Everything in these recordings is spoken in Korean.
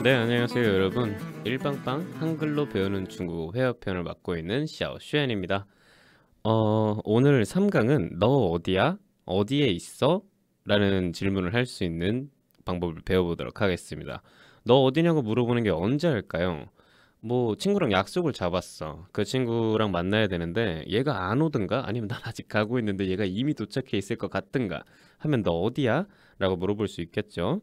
네 안녕하세요 여러분 일빵빵 한글로 배우는 중국어 회화편을 맡고 있는 샤오 슈엔입니다 어, 오늘 3강은 너 어디야? 어디에 있어? 라는 질문을 할 수 있는 방법을 배워보도록 하겠습니다 너 어디냐고 물어보는 게 언제 할까요? 뭐 친구랑 약속을 잡았어 그 친구랑 만나야 되는데 얘가 안 오든가 아니면 난 아직 가고 있는데 얘가 이미 도착해 있을 것 같든가 하면 너 어디야? 라고 물어볼 수 있겠죠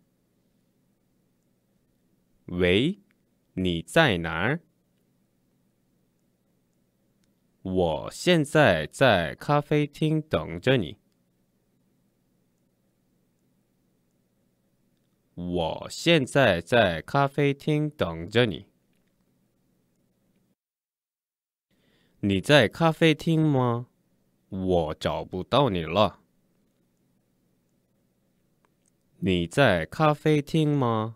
喂，你在哪儿？我现在在咖啡厅等着你。我现在在咖啡厅等着你。你在咖啡厅吗？我找不到你了。你在咖啡厅吗？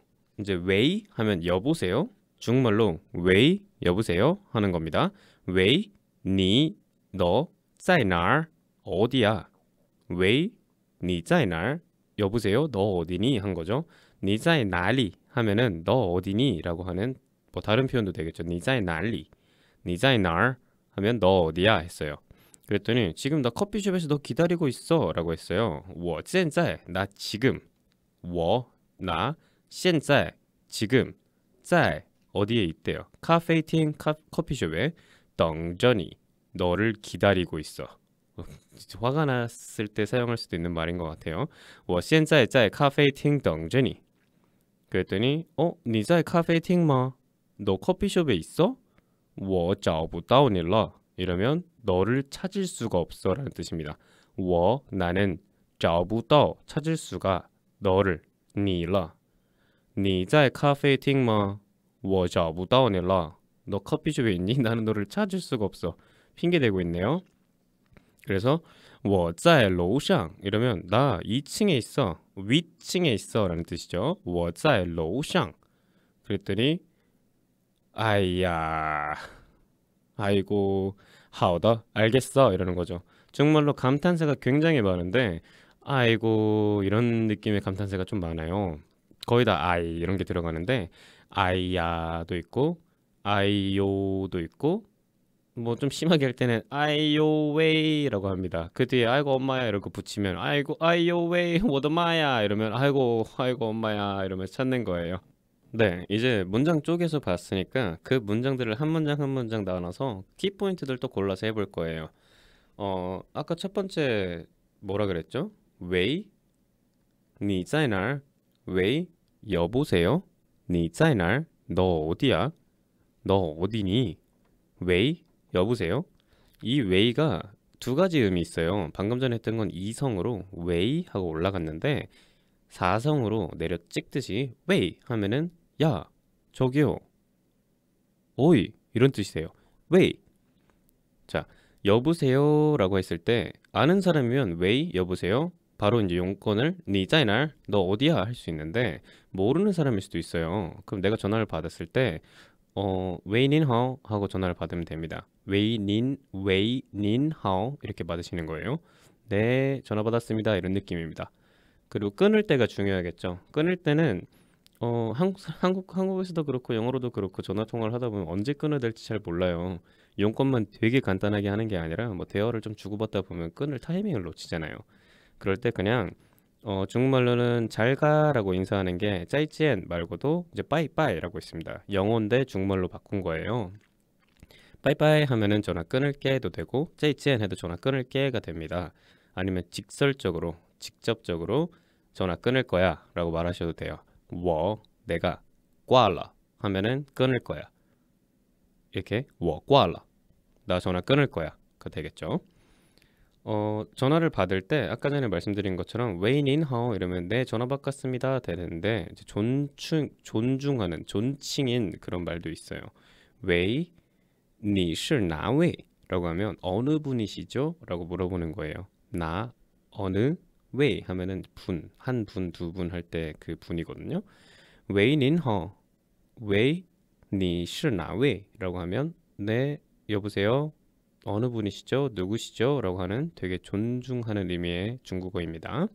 이제 웨이 하면 여보세요. 중국말로 웨이 여보세요 하는 겁니다. 웨이 니너 짜이날 어디야? 웨이 니 짜이날 여보세요. 너 어디니 한 거죠. 니 짜이날리 하면은 너 어디니라고 하는 뭐 다른 표현도 되겠죠. 니 짜이날리 니 짜이날 하면 너 어디야 했어요. 그랬더니 지금 나 커피숍에서 너 기다리고 있어라고 했어요. 我现在나 지금 我나现在 지금 짤 어디에 있대요? 카페팅 커피숍에 덩전이 너를 기다리고 있어. 어, 화가 났을 때 사용할 수도 있는 말인 것 같아요. 我现在在咖啡厅等着你. 그랬더니 어? 你在咖啡厅吗?너 커피숍에 있어? 我找不到你了. 이러면 너를 찾을 수가 없어 라는 뜻입니다. 我 나는 找不到 찾을 수가 너를 你了 니在 카페 厅吗?我找不到你了.너 커피숍에 있니? 나는 너를 찾을 수가 없어. 핑계대고 있네요. 그래서 我在楼上 이러면 나 2층에 있어. 위층에 있어 라는 뜻이죠. 我在楼上 그랬더니 아이야 아이고 하오더 알겠어 이러는 거죠. 정말로 감탄사가 굉장히 많은데 아이고 이런 느낌의 감탄사가 좀 많아요. 거의 다 I 이런 게 들어가는데 아이야도 있고 아이요도 있고 뭐 좀 심하게 할 때는 아이요웨이라고 합니다. 그 뒤에 아이고 엄마야 이러고 붙이면 아이고 아이요웨이 워더마야 뭐 이러면 아이고 아이고 엄마야 이러면 찾는 거예요. 네, 이제 문장 쪽에서 봤으니까 그 문장들을 한 문장 한 문장 나눠서 키포인트들 또 골라서 해볼 거예요. 어, 아까 첫 번째 뭐라 그랬죠? 웨이? 니在哪 사 웨이 여보세요? 니짜이날 너 어디야? 너 어디니? 웨이 여보세요? 이 웨이가 두 가지 의미 있어요. 방금 전에 했던 건 이성으로 웨이 하고 올라갔는데 사성으로 내려 찍듯이 웨이 하면은 야 저기요 오이 이런 뜻이세요. 웨이 자 여보세요라고 했을 때 아는 사람이면 웨이 여보세요 바로 이제 용건을 니자이날 네 너 어디야 할 수 있는데 모르는 사람일 수도 있어요. 그럼 내가 전화를 받았을 때 어, 웨이닌하오 하고 전화를 받으면 됩니다. 웨이닌 웨이닌하오 이렇게 받으시는 거예요. 네, 전화 받았습니다. 이런 느낌입니다. 그리고 끊을 때가 중요하겠죠. 끊을 때는 어, 한국 한국 한국에서도 그렇고 영어로도 그렇고 전화 통화를 하다 보면 언제 끊어야 될지 잘 몰라요. 용건만 되게 간단하게 하는 게 아니라 뭐 대화를 좀 주고받다 보면 끊을 타이밍을 놓치잖아요. 그럴 때 그냥 어, 중국말로는 잘 가라고 인사하는 게 짜이찌엔 말고도 이제 빠이빠이라고 있습니다. 영어인데 중국말로 바꾼 거예요. 빠이빠이 하면은 전화 끊을게 해도 되고 짜이찌엔 해도 전화 끊을게가 됩니다. 아니면 직설적으로 직접적으로 전화 끊을 거야 라고 말하셔도 돼요. 워 내가 꽈라 하면은 끊을 거야. 이렇게 워 꽈라 나 전화 끊을 거야가 되겠죠. 어, 전화를 받을 때 아까 전에 말씀드린 것처럼 웨인 인허 이러면 네 전화 바꿨습니다 되는데 이제 존중 존중하는 존칭인 그런 말도 있어요. 웨이 니실 나웨라고 하면 어느 분이시죠?라고 물어보는 거예요. 나 어느 웨이 하면은 분 한 분 두 분 할 때 그 분이거든요. 웨인 인허 웨이 니실 나웨라고 하면 네 여보세요 어느 분이시죠? 누구시죠? 라고 하는 되게 존중하는 의미의 중국어입니다.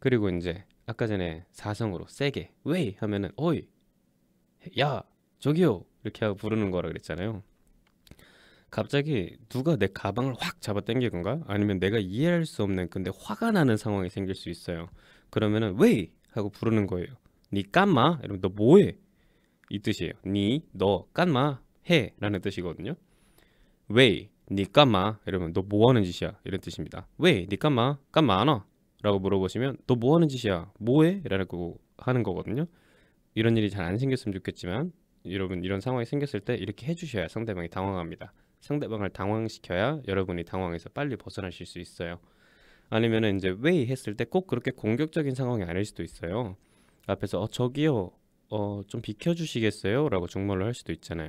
그리고 이제 아까 전에 사성으로 세게 웨이 하면은 오이야 저기요 이렇게 하고 부르는 거라 그랬잖아요. 갑자기 누가 내 가방을 확 잡아 당길건가 아니면 내가 이해할 수 없는 근데 화가 나는 상황이 생길 수 있어요. 그러면은 웨이 하고 부르는 거예요. 니 깐마 이러면 너 뭐해 이 뜻이에요. 니너 깐마 해라는 뜻이거든요. 왜? 니 까마 이러면 너 뭐하는 짓이야 이런 뜻입니다 왜? 니 까마? 까마 안와? 라고 물어보시면 너 뭐하는 짓이야? 뭐해? 라고 하는 거거든요 이런 일이 잘 안 생겼으면 좋겠지만 여러분 이런 상황이 생겼을 때 이렇게 해주셔야 상대방이 당황합니다 상대방을 당황시켜야 여러분이 당황해서 빨리 벗어나실 수 있어요 아니면 이제 왜 했을 때 꼭 그렇게 공격적인 상황이 아닐 수도 있어요 앞에서 어 저기요 어좀 비켜주시겠어요? 라고 중말로 할 수도 있잖아요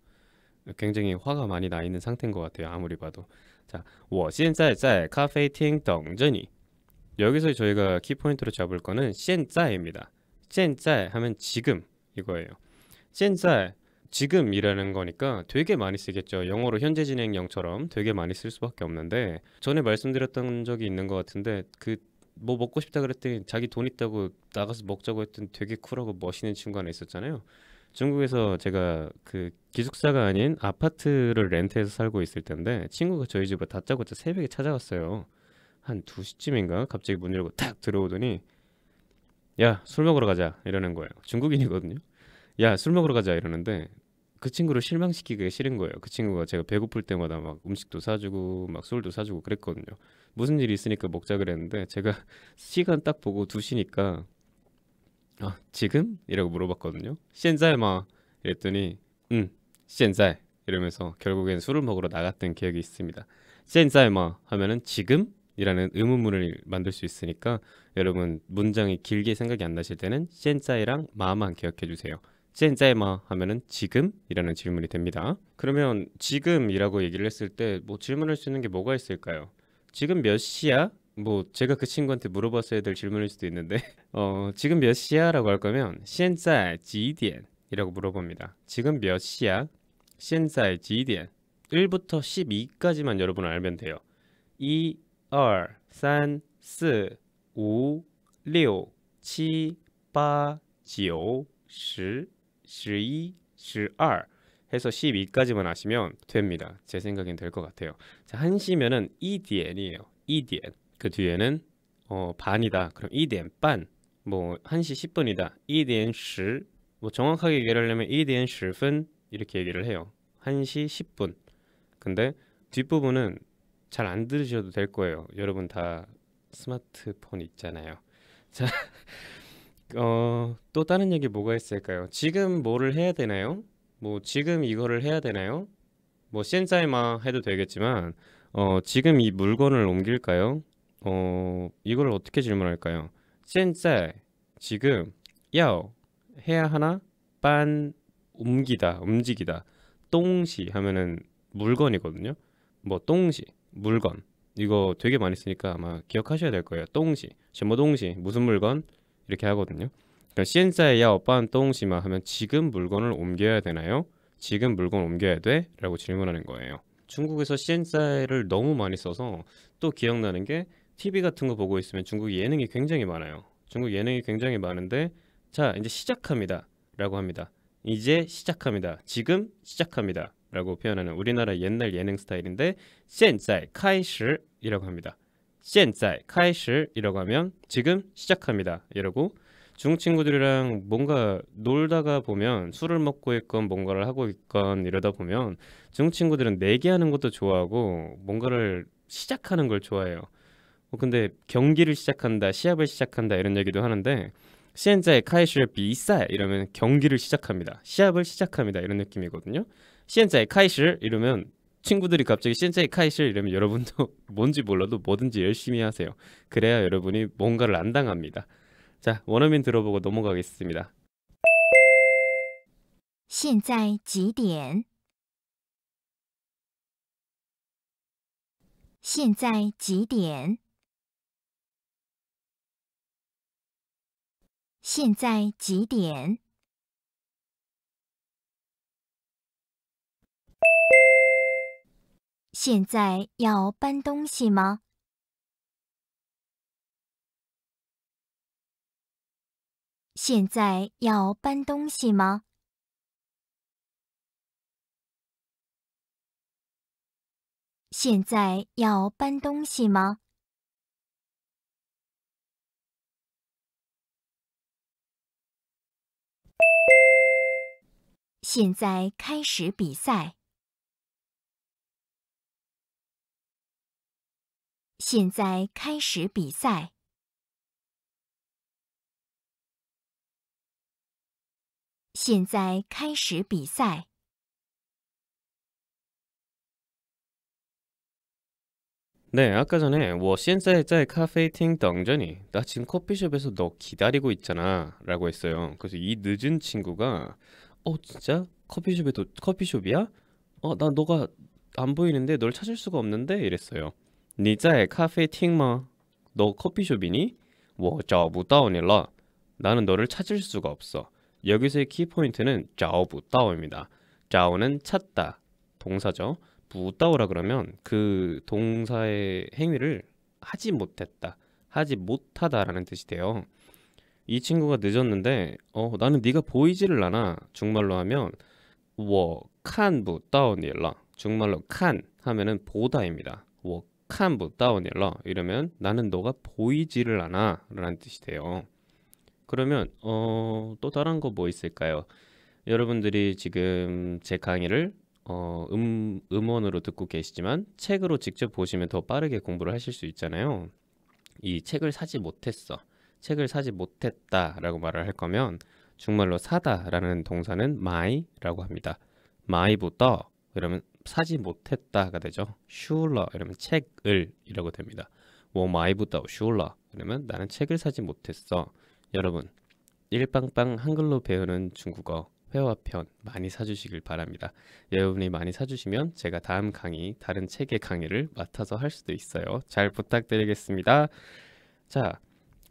굉장히 화가 많이 나 있는 상태인 것 같아요. 아무리 봐도. 자, 我现在在咖啡厅等着你. 여기서 저희가 키포인트로 잡을 거는 现在입니다. 现在 하면 지금 이거예요. 现在 지금이라는 거니까 되게 많이 쓰겠죠. 영어로 현재 진행형처럼 되게 많이 쓸 수밖에 없는데 전에 말씀드렸던 적이 있는 것 같은데 그 뭐 먹고 싶다 그랬더니 자기 돈 있다고 나가서 먹자고 했던 되게 쿨하고 멋있는 친구 하나 있었잖아요. 중국에서 제가 그 기숙사가 아닌 아파트를 렌트해서 살고 있을 텐데 친구가 저희 집으 다짜고짜 새벽에 찾아왔어요. 한 2시쯤인가 갑자기 문 열고 딱 들어오더니 야 술 먹으러 가자 이러는 거예요. 중국인이거든요. 야 술 먹으러 가자 이러는데 그 친구를 실망시키기가 싫은 거예요. 그 친구가 제가 배고플 때마다 막 음식도 사주고 막 술도 사주고 그랬거든요. 무슨 일이 있으니까 먹자 그랬는데 제가 시간 딱 보고 2시니까 아, 지금? 이라고 물어봤거든요. 시엔살마 이랬더니 응, 시엔살 이러면서 결국엔 술을 먹으러 나갔던 기억이 있습니다. 시엔살마 하면은 지금? 이라는 의문문을 만들 수 있으니까 여러분 문장이 길게 생각이 안 나실 때는 시엔이랑 마만 기억해 주세요. 시엔사이마 하면은 지금이라는 질문이 됩니다. 그러면 지금이라고 얘기를 했을 때 뭐 질문할 수 있는 게 뭐가 있을까요? 지금 몇 시야? 뭐 제가 그 친구한테 물어봤어야 될 질문일 수도 있는데 어 지금 몇 시야라고 할 거면 现在 几点이라고 물어봅니다. 지금 몇 시야? 现在几点? 1부터 12까지만 여러분 알면 돼요. 1, 2, 3, 4, 5, 6, 7, 8, 9, 10, 11, 12 해서 12까지만 아시면 됩니다. 제 생각엔 될 것 같아요. 자, 한시면은 2디엔이에요. 2디엔. 그 뒤에는 어, 반이다. 그럼 이대 반. 뭐 1시 10분이다. 이대 10. 뭐 정확하게 얘기를 하려면 이대 10분 이렇게 얘기를 해요. 1시 10분. 근데 뒷부분은 잘 안 들으셔도 될 거예요. 여러분 다 스마트폰 있잖아요. 자, 어, 또 다른 얘기 뭐가 있을까요? 지금 뭐를 해야 되나요? 뭐 지금 이거를 해야 되나요? 뭐 센사이마 해도 되겠지만 어, 지금 이 물건을 옮길까요? 어 이걸 어떻게 질문할까요? 현재 지금 야 해야 하나? 빤 옮기다 움직이다 똥시 하면은 물건이거든요. 뭐 똥시 물건 이거 되게 많이 쓰니까 아마 기억하셔야 될 거예요. 똥시 전부 똥시 무슨 물건 이렇게 하거든요. 그러니까 시엔에야오빠 똥시마 하면 지금 물건을 옮겨야 되나요? 지금 물건 옮겨야 돼? 라고 질문하는 거예요. 중국에서 시엔사를 너무 많이 써서 또 기억나는 게 TV 같은 거 보고 있으면 중국 예능이 굉장히 많아요. 중국 예능이 굉장히 많은데 자 이제 시작합니다 라고 합니다. 이제 시작합니다. 지금 시작합니다. 라고 표현하는 우리나라 옛날 예능 스타일인데 现在이始이라고 합니다. 센现카이始이라고 하면 지금 시작합니다. 이러고 중국 친구들이랑 뭔가 놀다가 보면 술을 먹고 있건 뭔가를 하고 있건 이러다 보면 중국 친구들은 내기하는 것도 좋아하고 뭔가를 시작하는 걸 좋아해요. 어, 근데 경기를 시작한다, 시합을 시작한다 이런 얘기도 하는데 시엔자의 카이슈레비 이싸 이러면 경기를 시작합니다. 시합을 시작합니다 이런 느낌이거든요. 시엔자의 카이슈 이러면 친구들이 갑자기 시엔자의 카이슈 이러면 여러분도 뭔지 몰라도 뭐든지 열심히 하세요. 그래야 여러분이 뭔가를 안 당합니다. 자, 원어민 들어보고 넘어가겠습니다. 现在几点?现在几点?现在几点？现在要搬东西吗？现在要搬东西吗？现在要搬东西吗？现在开始比赛。现在开始比赛。现在开始比赛。네아까전에我现在在咖啡厅等着你나지금커피숍에서너기다리고있잖아라고했어요그래서이늦은친구가어 진짜 커피숍에 도, 커피숍이야? 어 나 너가 안 보이는데 널 찾을 수가 없는데 이랬어요. 니자在카페팅마너 커피숍이니? 我找不到你了. 나는 너를 찾을 수가 없어. 여기서의 키포인트는 找不到입니다. 找는 찾다 동사죠. 부다오라 그러면 그 동사의 행위를 하지 못했다, 하지 못하다라는 뜻이 돼요. 이 친구가 늦었는데 어 나는 네가 보이지를 않아 중말로 하면 워칸부 따오닐라 중말로 칸 하면은 보다입니다 워칸부 따오닐라 이러면 나는 너가 보이지를 않아 라는 뜻이 돼요 그러면 어또 다른 거 뭐 있을까요 여러분들이 지금 제 강의를 어, 음, 음원으로 듣고 계시지만 책으로 직접 보시면 더 빠르게 공부를 하실 수 있잖아요 이 책을 사지 못했어 책을 사지 못했다라고 말을 할 거면 중말로 사다라는 동사는 my라고 합니다. my부터 이러면 사지 못했다가 되죠. 슈러 이러면 책을 이라고 됩니다. 워 뭐 my부터 슈러 이러면 나는 책을 사지 못했어. 여러분 일빵빵 한글로 배우는 중국어 회화편 많이 사주시길 바랍니다. 여러분이 많이 사주시면 제가 다음 강의, 다른 책의 강의를 맡아서 할 수도 있어요. 잘 부탁드리겠습니다. 자,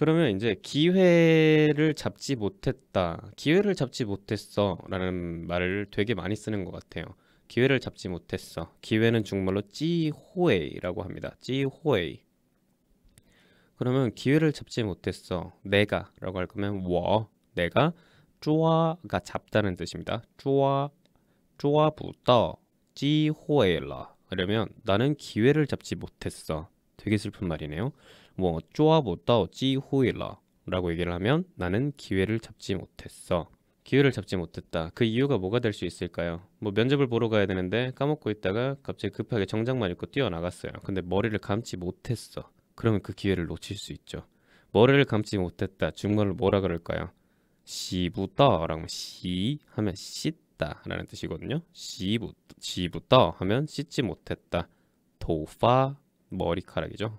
그러면 이제 기회를 잡지 못했다. 기회를 잡지 못했어. 라는 말을 되게 많이 쓰는 것 같아요. 기회를 잡지 못했어. 기회는 중말로 찌호에이라고 합니다. 찌호에이. 그러면 기회를 잡지 못했어. 내가 라고 할 거면 워 내가 쪼아가 잡다는 뜻입니다. 쪼아 쪼아부터 찌호에라 그러면 나는 기회를 잡지 못했어. 되게 슬픈 말이네요. 뭐 쪼아보다 지후이라 라고 얘기를 하면 나는 기회를 잡지 못했어 기회를 잡지 못했다 그 이유가 뭐가 될 수 있을까요 뭐 면접을 보러 가야 되는데 까먹고 있다가 갑자기 급하게 정장만 입고 뛰어나갔어요 근데 머리를 감지 못했어 그러면 그 기회를 놓칠 수 있죠 머리를 감지 못했다 중간을 뭐라 그럴까요 시부터 라고 면시 하면 씻다 라는 뜻이거든요 시부, 시부터 하면 씻지 못했다 도파 머리카락이죠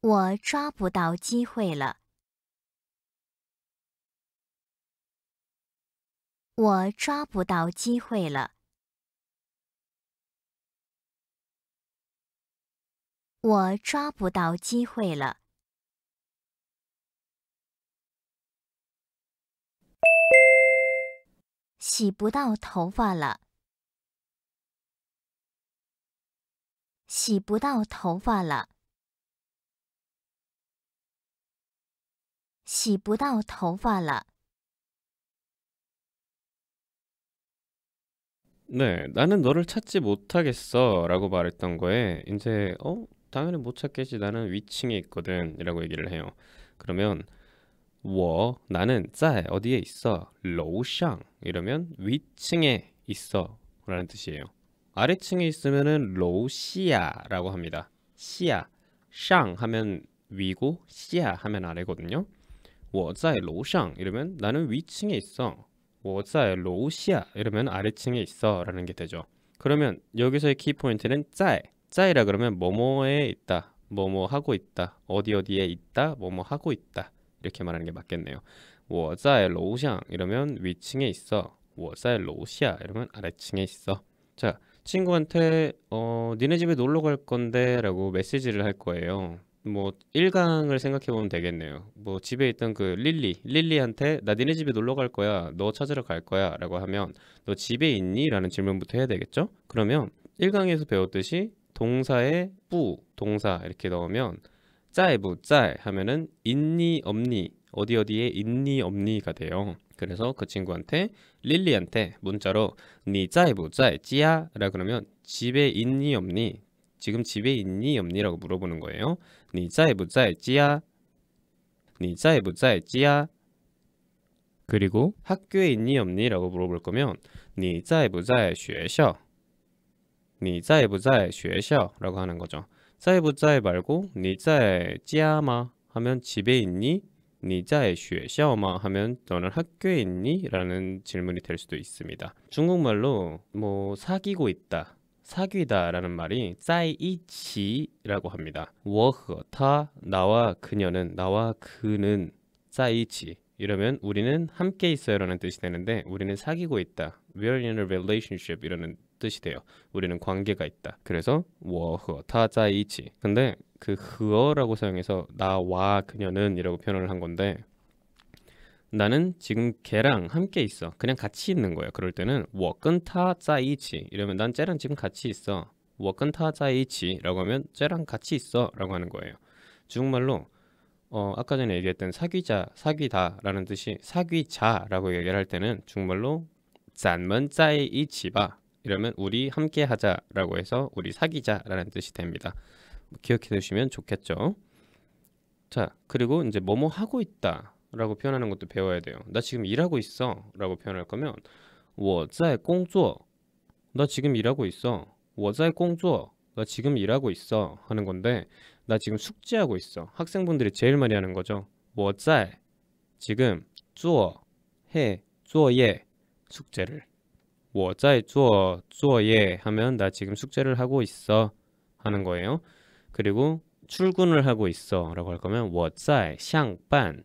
我抓不到机会了。我抓不到机会了。我抓不到机会了。洗不到头发了。洗不到头发了。洗不到头发了。 네, 나는 너를 찾지 못하겠어라고 말했던 거에 이제 어 당연히 못 찾겠지 나는 위층에 있거든이라고 얘기를 해요. 그러면 我 나는 在 어디에 있어 楼上 이러면 위층에 있어라는 뜻이에요. 아래층에 있으면은 楼下라고 합니다. 시야 상 하면 위고 시야 하면 아래거든요. 워자의 로샹 이러면 나는 위층에 있어. 워자의 로시아 이러면 아래층에 있어 라는 게 되죠. 그러면 여기서의 키포인트는 짜이 짜이라 그러면 뭐뭐에 있다 뭐뭐 하고 있다 어디 어디에 있다 뭐뭐 하고 있다 이렇게 말하는 게 맞겠네요. 워자의 로샹 이러면 위층에 있어. 워자의 로시아 이러면 아래층에 있어. 자 친구한테 어 니네 집에 놀러 갈 건데 라고 메시지를 할 거예요. 뭐 1강을 생각해 보면 되겠네요. 뭐 집에 있던 그 릴리, 릴리한테 나 니네 집에 놀러 갈 거야. 너 찾으러 갈 거야라고 하면 너 집에 있니? 라는 질문부터 해야 되겠죠? 그러면 1강에서 배웠듯이 동사에 뿌 동사 이렇게 넣으면 짜이부 짜이 뭐 하면은 있니 없니 어디 어디에 있니 없니가 돼요. 그래서 그 친구한테 릴리한테 문자로 니 짜이부 짜이 뭐 찌야 라 그러면 집에 있니 없니 지금 집에 있니 없니라고 물어보는 거예요. 你在不在家?你在不在家? 그리고 학교에 있니 없니라고 물어볼 거면 你在不在学校?你在不在学校?라고 하는 거죠. 在不在 말고 你在家吗 하면 집에 있니? 你在学校吗 하면 너는 학교에 있니? 라는 질문이 될 수도 있습니다. 중국말로 뭐 사귀고 있다 사귀다라는 말이 짜이치라고 합니다. 워허 타 나와 그녀는 나와 그는 짜이치 이러면 우리는 함께 있어요라는 뜻이 되는데 우리는 사귀고 있다. We're in a relationship 이라는 뜻이 돼요. 우리는 관계가 있다. 그래서 워허 타짜이치 근데 그 흐어라고 사용해서 나와 그녀는 이라고 표현을 한 건데 나는 지금 걔랑 함께 있어. 그냥 같이 있는 거예요. 그럴 때는 我跟他在一起 이러면 난 쟤랑 지금 같이 있어. 我跟他在一起라고 하면 쟤랑 같이 있어 라고 하는 거예요. 중국말로 어, 아까 전에 얘기했던 사귀자, 사귀다라는 뜻이 사귀자라고 얘기를 할 때는 중국말로 咱们在一起吧 이러면 우리 함께 하자라고 해서 우리 사귀자라는 뜻이 됩니다. 기억해 두시면 좋겠죠. 자, 그리고 이제 뭐뭐 하고 있다 라고 표현하는 것도 배워야 돼요. 나 지금 일하고 있어 라고 표현할 거면 我在工作나 지금 일하고 있어 我在工作나 지금 일하고 있어 하는 건데 나 지금 숙제하고 있어 학생분들이 제일 많이 하는 거죠 我在 지금 做해 作예 숙제를 我在做作业 하면 나 지금 숙제를 하고 있어 하는 거예요 그리고 출근을 하고 있어 라고 할 거면 我在上班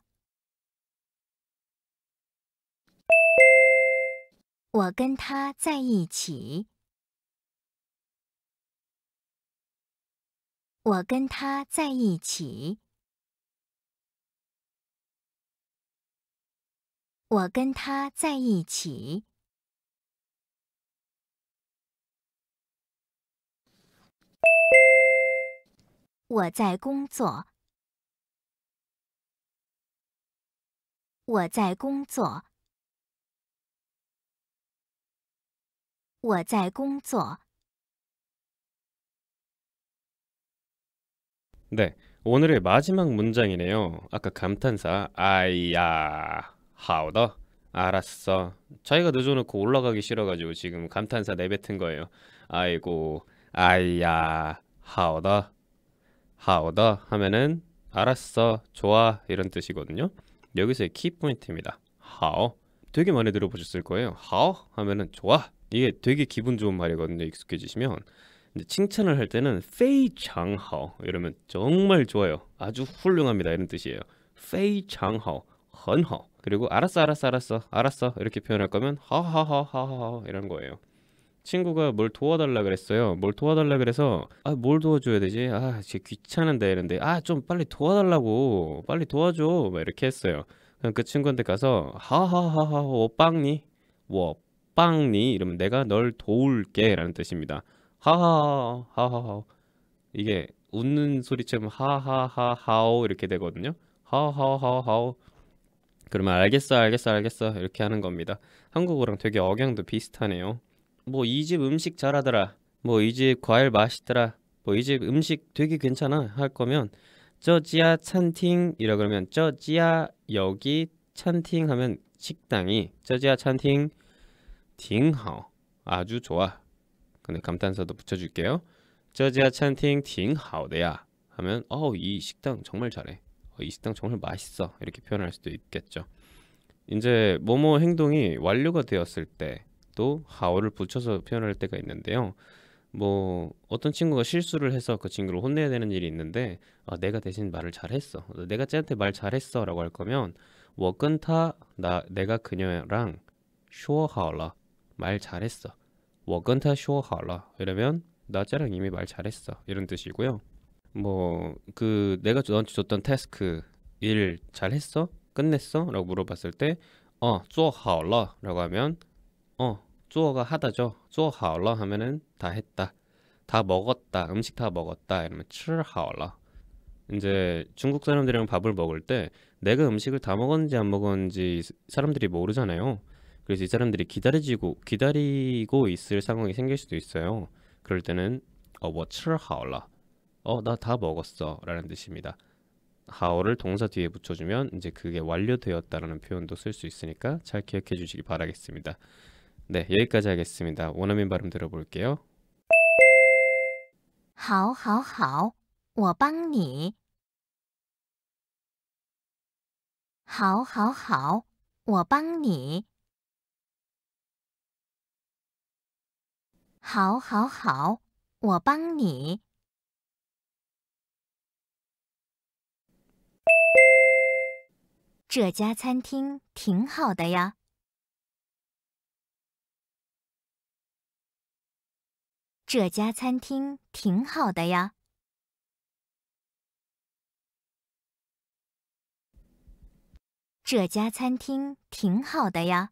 我跟他在一起。我跟他在一起。我跟他在一起。我在工作。我在工作。我在工作。 네, 오늘의 마지막 문장이네요. 아까 감탄사 아이야 하우더 알았어. 자기가 늦어놓고 올라가기 싫어가지고 지금 감탄사 내뱉은 거예요. 아이고 아이야 하우더 하우더 하면은 알았어 좋아 이런 뜻이거든요. 여기서의 키 포인트입니다. 하오 되게 많이 들어보셨을 거예요. 하오 하면은 좋아 이게 되게 기분 좋은 말이거든요. 익숙해지시면 근데 칭찬을 할 때는 페이창하오 이러면 정말 좋아요. 아주 훌륭합니다. 이런 뜻이에요. 페이창하오, 很好. 그리고 알았어, 알았어, 알았어, 알았어 이렇게 표현할 거면 하하하하하 이런 거예요. 친구가 뭘 도와달라 그랬어요. 뭘 도와달라 그래서 아 뭘 도와줘야 되지? 아 진짜 귀찮은데 이런데 아 좀 빨리 도와달라고 빨리 도와줘 막 이렇게 했어요. 그냥 그 친구한테 가서 하하하하 워빵니 워 아빵니 이러면 내가 널 도울게 라는 뜻입니다. 하하하 하하하 이게 웃는 소리처럼 하하하하오 이렇게 되거든요. 하하하하오 그러면 알겠어 알겠어 알겠어 이렇게 하는 겁니다. 한국어랑 되게 억양도 비슷하네요. 뭐 이 집 음식 잘하더라. 뭐 이 집 과일 맛있더라. 뭐 이 집 음식 되게 괜찮아 할 거면 저지야 찬팅 이라 그러면 저지야 여기 찬팅 하면 식당이 저지야 찬팅 딩하오 아주 좋아. 근데 감탄사도 붙여줄게요. 저지아 찬팅 딩하오데야 하면 어우 이 식당 정말 잘해. 어, 이 식당 정말 맛있어. 이렇게 표현할 수도 있겠죠. 이제 뭐뭐 행동이 완료가 되었을 때 또 하오를 붙여서 표현할 때가 있는데요. 뭐 어떤 친구가 실수를 해서 그 친구를 혼내야 되는 일이 있는데 아, 내가 대신 말을 잘했어 내가 쟤한테 말 잘했어 라고 할 거면 워근타 나 내가 그녀랑 쇼하라 말 잘했어. 我跟他说好了. 이러면 나자랑 이미 말 잘했어. 이런 뜻이고요. 뭐 그 내가 너한테 줬던 태스크 일 잘했어? 끝냈어? 라고 물어봤을 때 어, 做好了 라고 하면 어, 做가 하다죠. 做好了 하면은 다 했다. 다 먹었다. 음식 다 먹었다. 이러면 吃好了. 이제 중국 사람들이랑 밥을 먹을 때 내가 음식을 다 먹었는지 안 먹었는지 사람들이 모르잖아요. 그래서 이 사람들이 기다려지고 기다리고 있을 상황이 생길 수도 있어요. 그럴 때는 어뭐 칠하올라 어나 다 먹었어 라는 뜻입니다. 하오를 동사 뒤에 붙여주면 이제 그게 완료되었다라는 표현도 쓸 수 있으니까 잘 기억해 주시기 바라겠습니다. 네 여기까지 하겠습니다. 원어민 발음 들어볼게요. 好好好我帮你好好好我帮你好，好，好，我帮你。这家餐厅挺好的呀。这家餐厅挺好的呀。这家餐厅挺好的呀。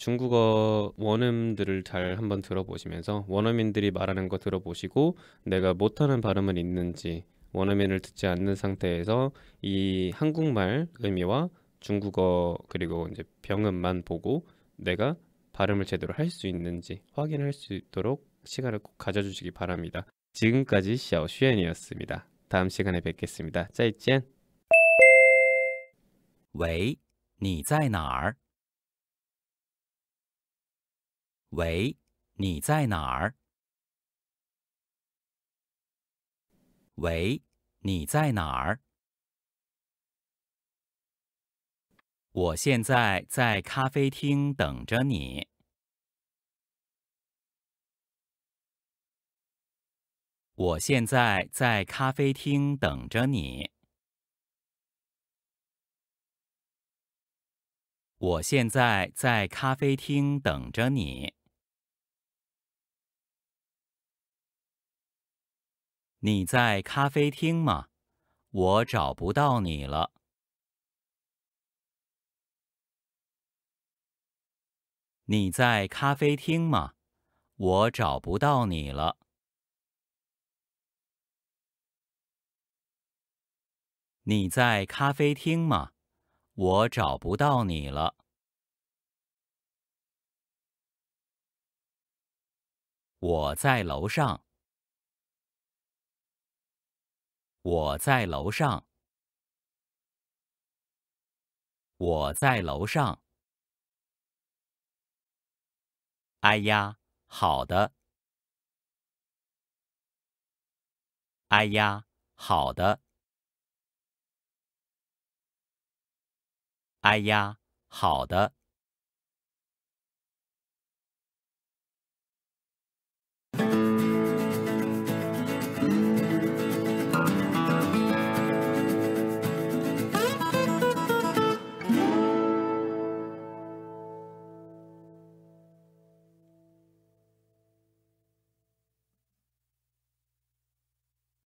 중국어 원음들을 잘 한번 들어보시면서 원어민들이 말하는 거 들어보시고 내가 못하는 발음은 있는지 원어민을 듣지 않는 상태에서 이 한국말 의미와 중국어 그리고 이제 병음만 보고 내가 발음을 제대로 할 수 있는지 확인할 수 있도록 시간을 꼭 가져주시기 바랍니다. 지금까지 샤오슈엔이었습니다. 다음 시간에 뵙겠습니다. 짜이짠. 喂，你在哪儿？喂，你在哪儿？喂，你在哪儿？我现在在咖啡厅等着你。我现在在咖啡厅等着你。我现在在咖啡厅等着你。你在咖啡厅吗？我找不到你了。你在咖啡厅吗？我找不到你了。你在咖啡厅吗？我找不到你了。我在楼上。我在楼上。我在楼上。哎呀，好的。哎呀，好的。哎呀，好的。